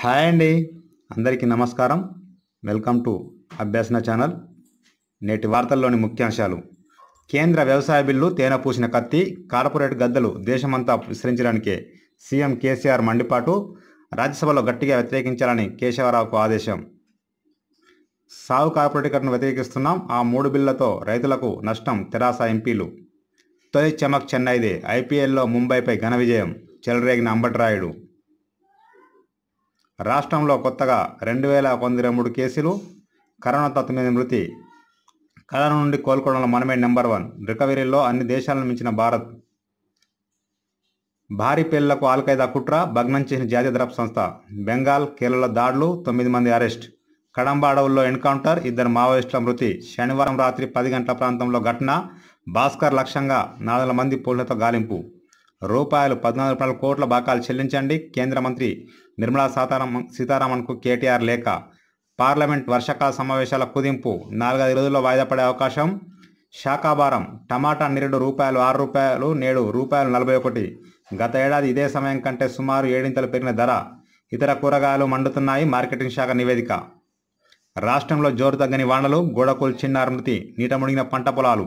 hi అండి అందరికీ నమస్కారం వెల్కమ్ టు అభ్యాసన ఛానల్ నేటి వార్తల్లోని ముఖ్యాంశాలు కేంద్ర వ్యవసాయ బిల్లు తేనె పూసిన కత్తి కార్పొరేట్ గద్దలు దేశమంతా విస్తరించడానికే సీఎం కేసీఆర్ మండిపాటు రాజ్యసభలో గట్టిగా వ్యతిరేకించాలని కేశవరావుకు ఆదేశం సాగు కార్పొరేటీకరణను వ్యతిరేకిస్తున్నాం ఆ మూడు బిల్లులతో రైతులకు నష్టం తెరాస ఎంపీలు తొలి చమక్ చెన్నైదే ఐపీఎల్లో ముంబైపై ఘన విజయం చెలరేగిన అంబటరాయుడు రాష్ట్రంలో కొత్తగా రెండు వేల వంద మూడు కేసులు తత్వ తొమ్మిది మృతి కథల నుండి కోలుకోవడంలో మనమే నెంబర్ వన్ రికవరీలో అన్ని దేశాలను మించిన భారత్ భారీ పిల్లలకు ఆల్ఖైదా కుట్ర భగ్నం చేసిన జాతీయ ద్రప్ సంస్థ బెంగాల్ కేరళ దాడులు తొమ్మిది మంది అరెస్ట్ కడంబ అడవుల్లో ఎన్కౌంటర్ ఇద్దరు మావోయిస్టుల మృతి శనివారం రాత్రి పది గంటల ప్రాంతంలో ఘటన భాస్కర్ లక్ష్యంగా నాలుగు మంది పోలీసులతో గాలింపు రూపాయలు పద్నాలుగు రూపాయల కోట్ల బకాలు చెల్లించండి కేంద్ర మంత్రి నిర్మలా సీతారామన్ సీతారామన్కు కేటీఆర్ లేఖ పార్లమెంట్ వర్షాకాల సమావేశాల కుదింపు నాలుగైదు రోజుల్లో వాయిదా పడే అవకాశం శాఖాభారం టమాటా నిరుడు రూపాయలు ఆరు రూపాయలు నేడు రూపాయలు నలభై ఒకటి గత ఏడాది ఇదే సమయం కంటే సుమారు ఏడింతలు పెరిగిన ధర ఇతర కూరగాయలు మండుతున్నాయి మార్కెటింగ్ శాఖ నివేదిక రాష్ట్రంలో జోరు తగ్గని వానలు గోడకూల్చిన్న మృతి నీట ముడిగిన పంట పొలాలు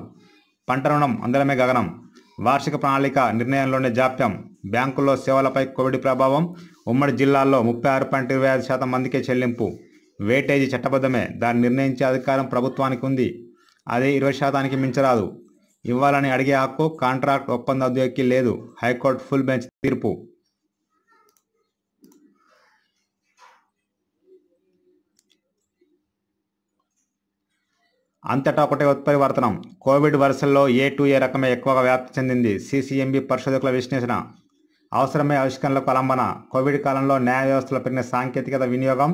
పంట రుణం అందరమే గగనం వార్షిక ప్రణాళిక నిర్ణయంలోనే జాప్యం బ్యాంకుల్లో సేవలపై కోవిడ్ ప్రభావం ఉమ్మడి జిల్లాల్లో ముప్పై ఆరు పాయింట్ ఇరవై ఐదు శాతం మందికే చెల్లింపు వేటేజీ చట్టబద్ధమే దాన్ని నిర్ణయించే అధికారం ప్రభుత్వానికి ఉంది అదే ఇరవై శాతానికి మించరాదు ఇవ్వాలని అడిగే హక్కు కాంట్రాక్ట్ ఒప్పంద ఉద్యోగికి లేదు హైకోర్టు ఫుల్ బెంచ్ తీర్పు అంతటా ఒకటే ఉత్పరివర్తనం కోవిడ్ వరుసల్లో ఏ టు ఏ రకమే ఎక్కువగా వ్యాప్తి చెందింది సిసిఎంబి పరిశోధకుల విశ్లేషణ అవసరమే ఆవిష్కరణలకు అలంబన కోవిడ్ కాలంలో న్యాయ వ్యవస్థలో పెరిగిన సాంకేతికత వినియోగం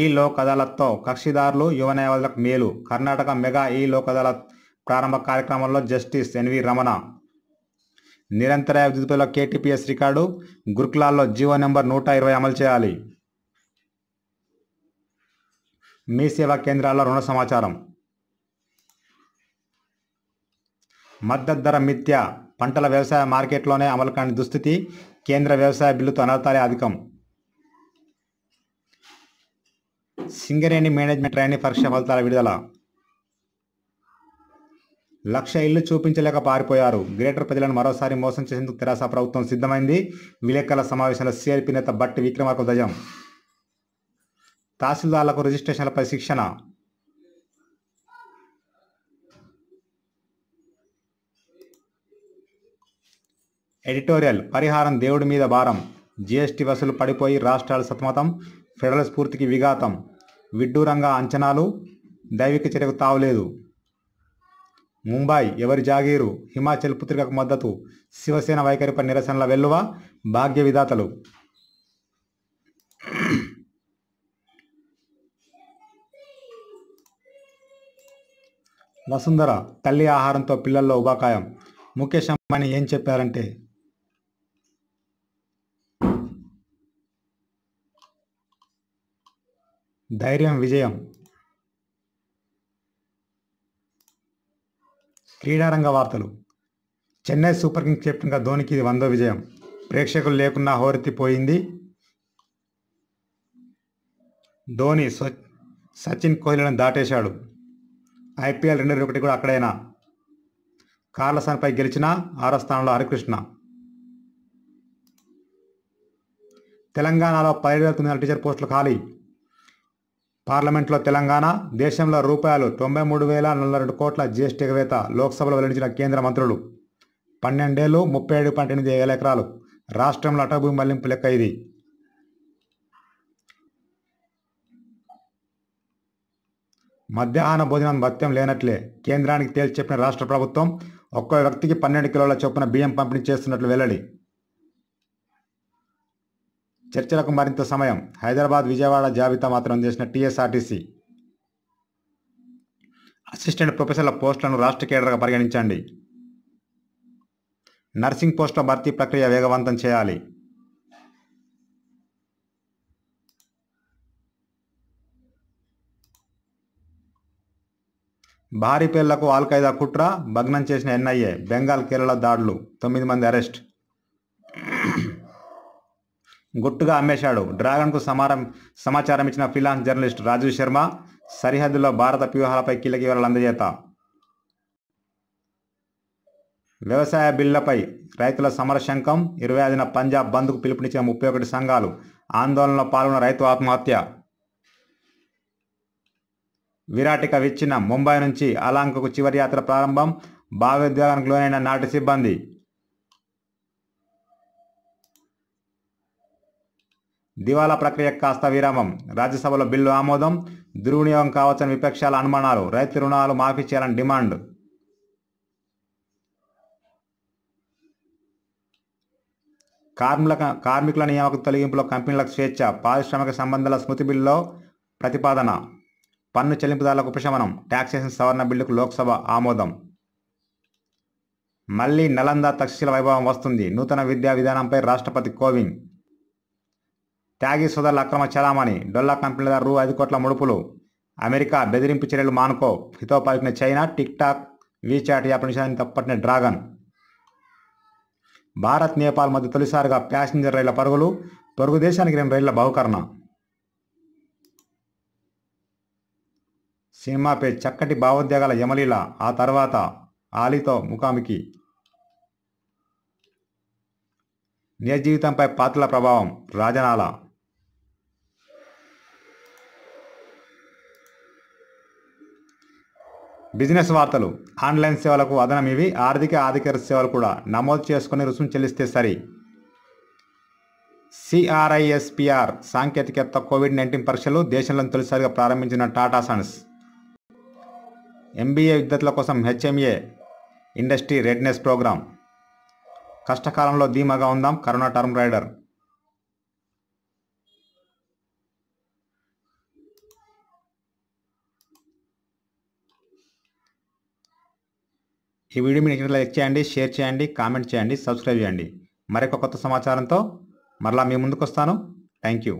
ఈ లోక్ అదాలత్తో కక్షిదారులు యువ న్యాయవాదులకు మేలు కర్ణాటక మెగా ఈ లోక్ అదాలత్ ప్రారంభ కార్యక్రమంలో జస్టిస్ ఎన్వి రమణ నిరంతర అభివృద్ధిలో కేటీపీఎస్ రికార్డు గురుకులాల్లో జీవో నెంబర్ నూట ఇరవై అమలు చేయాలి మీ సేవా కేంద్రాల్లో రుణ సమాచారం మద్దతు ధర మిథ్య పంటల వ్యవసాయ మార్కెట్లోనే అమలు కాని దుస్థితి కేంద్ర వ్యవసాయ బిల్లుతో అనర్థాలే అధికం సింగరేణి మేనేజ్మెంట్ ట్రైనింగ్ పరీక్ష ఫలితాల విడుదల లక్ష ఇల్లు చూపించలేక పారిపోయారు గ్రేటర్ ప్రజలను మరోసారి మోసం చేసేందుకు తెరాస ప్రభుత్వం సిద్ధమైంది విలేకరుల సమావేశంలో సిఆర్పి నేత బట్టి విక్రమార్కు ధ్వజం తహసీల్దార్లకు రిజిస్ట్రేషన్లపై శిక్షణ ఎడిటోరియల్ పరిహారం దేవుడి మీద భారం జీఎస్టీ వసూలు పడిపోయి రాష్ట్రాలు సతమతం ఫెడరల్ స్ఫూర్తికి విఘాతం విడ్డూరంగా అంచనాలు దైవిక చర్యకు తావులేదు ముంబై ఎవరి జాగీరు హిమాచల్ పుత్రికకు మద్దతు శివసేన వైఖరిపై నిరసనల వెల్లువ భాగ్య విధాతలు వసుంధర తల్లి ఆహారంతో పిల్లల్లో ఉపాకాయం ముఖేష్ అంబానీ ఏం చెప్పారంటే ధైర్యం విజయం క్రీడారంగ వార్తలు చెన్నై సూపర్ కింగ్స్ కెప్టెన్గా ధోనికి ఇది వందో విజయం ప్రేక్షకులు లేకున్నా హోరెత్తిపోయింది ధోని సచిన్ కోహ్లీని దాటేశాడు ఐపీఎల్ రెండు వేల ఒకటి కూడా అక్కడైనా కార్లసన్పై గెలిచిన ఆరో స్థానంలో హరికృష్ణ తెలంగాణలో పదిహేడు వేల తొమ్మిది టీచర్ పోస్టులు ఖాళీ పార్లమెంట్లో తెలంగాణ దేశంలో రూపాయలు తొంభై మూడు వేల నలభై రెండు కోట్ల జీఎస్టీ ఎగవేత లోక్సభలో వెల్లడించిన కేంద్ర మంత్రులు పన్నెండేళ్ళు ముప్పై ఏడు పాయింట్ ఎనిమిది వేల ఎకరాలు రాష్ట్రంలో అటభూమి మళ్లింపు లెక్క ఇది మధ్యాహ్న భోజనం భత్యం లేనట్లే కేంద్రానికి తేల్చి చెప్పిన రాష్ట్ర ప్రభుత్వం ఒక్కో వ్యక్తికి పన్నెండు కిలోల చొప్పున బియ్యం పంపిణీ చేస్తున్నట్లు వెల్లడి చర్చలకు మరింత సమయం హైదరాబాద్ విజయవాడ జాబితా మాత్రం చేసిన టీఎస్ఆర్టీసీ అసిస్టెంట్ ప్రొఫెసర్ల పోస్టులను రాష్ట్ర కేడర్గా పరిగణించండి నర్సింగ్ పోస్టుల భర్తీ ప్రక్రియ వేగవంతం చేయాలి భారీ పేర్లకు ఆల్ఖైదా కుట్ర భగ్నం చేసిన ఎన్ఐఏ బెంగాల్ కేరళ దాడులు తొమ్మిది మంది అరెస్ట్ గుట్టుగా అమ్మేశాడు డ్రాగన్కు సమారం సమాచారం ఇచ్చిన ఫ్రీలాన్స్ జర్నలిస్ట్ రాజీవ్ శర్మ సరిహద్దులో భారత వ్యూహాలపై కీలక వివరాలు అందజేత వ్యవసాయ బిల్లులపై రైతుల సమరశంకం ఇరవై ఐదున పంజాబ్ బంద్కు పిలుపునిచ్చిన ముప్పై ఒకటి సంఘాలు ఆందోళనలో పాల్గొన్న రైతు ఆత్మహత్య విరాటిక విచ్చిన ముంబై నుంచి అలాంకకు చివరి యాత్ర ప్రారంభం భావోద్వేగానికి లోనైన నాటి సిబ్బంది దివాలా ప్రక్రియ కాస్త విరామం రాజ్యసభలో బిల్లు ఆమోదం దుర్వినియోగం కావచ్చని విపక్షాల అనుమానాలు రైతు రుణాలు మాఫీ చేయాలని డిమాండ్ కార్మికుల కార్మికుల నియామక తొలగింపులో కంపెనీలకు స్వేచ్ఛ పారిశ్రామిక సంబంధాల స్మృతి బిల్లులో ప్రతిపాదన పన్ను చెల్లింపుదారులకు ఉపశమనం ట్యాక్సేషన్ సవరణ బిల్లుకు లోక్సభ ఆమోదం మళ్లీ నలంద తక్షశిల వైభవం వస్తుంది నూతన విద్యా విధానంపై రాష్ట్రపతి కోవింద్ త్యాగి సోదరుల అక్రమ చలామణి డొల్లా కంపెనీల రూ ఐదు కోట్ల ముడుపులు అమెరికా బెదిరింపు చర్యలు మానుకో హితో పలికిన China TikTok WeChat app నిషాన్ని తప్పట్టిన డ్రాగన్ భారత్ నేపాల్ మధ్య తొలిసారిగా ప్యాసింజర్ రైళ్ల పరుగులు పొరుగు దేశానికి రెండు రైళ్ల బహుకరణ సినిమాపై చక్కటి భావోద్వేగాల యమలీల ఆ తర్వాత ఆలీతో ముఖాముఖి నిజ జీవితంపై పాత్రల ప్రభావం రాజనాల బిజినెస్ వార్తలు ఆన్లైన్ సేవలకు అదనం ఇవి ఆర్థిక ఆధికార సేవలు కూడా నమోదు చేసుకుని రుసుము చెల్లిస్తే సరి సిఆర్ఐఎస్పిఆర్ సాంకేతికత కోవిడ్ నైన్టీన్ పరీక్షలు దేశంలో తొలిసారిగా ప్రారంభించిన టాటా సన్స్ ఎంబీఏ విద్యార్థుల కోసం హెచ్ఎంఏ ఇండస్ట్రీ రెడ్నెస్ ప్రోగ్రాం కష్టకాలంలో ధీమాగా ఉందాం కరోనా టర్మ్ రైడర్ ఈ వీడియో మీకు నచ్చినట్లు లైక్ చేయండి షేర్ చేయండి కామెంట్ చేయండి సబ్స్క్రైబ్ చేయండి మరొక కొత్త సమాచారంతో మరలా మీ ముందుకు వస్తాను థ్యాంక్ యూ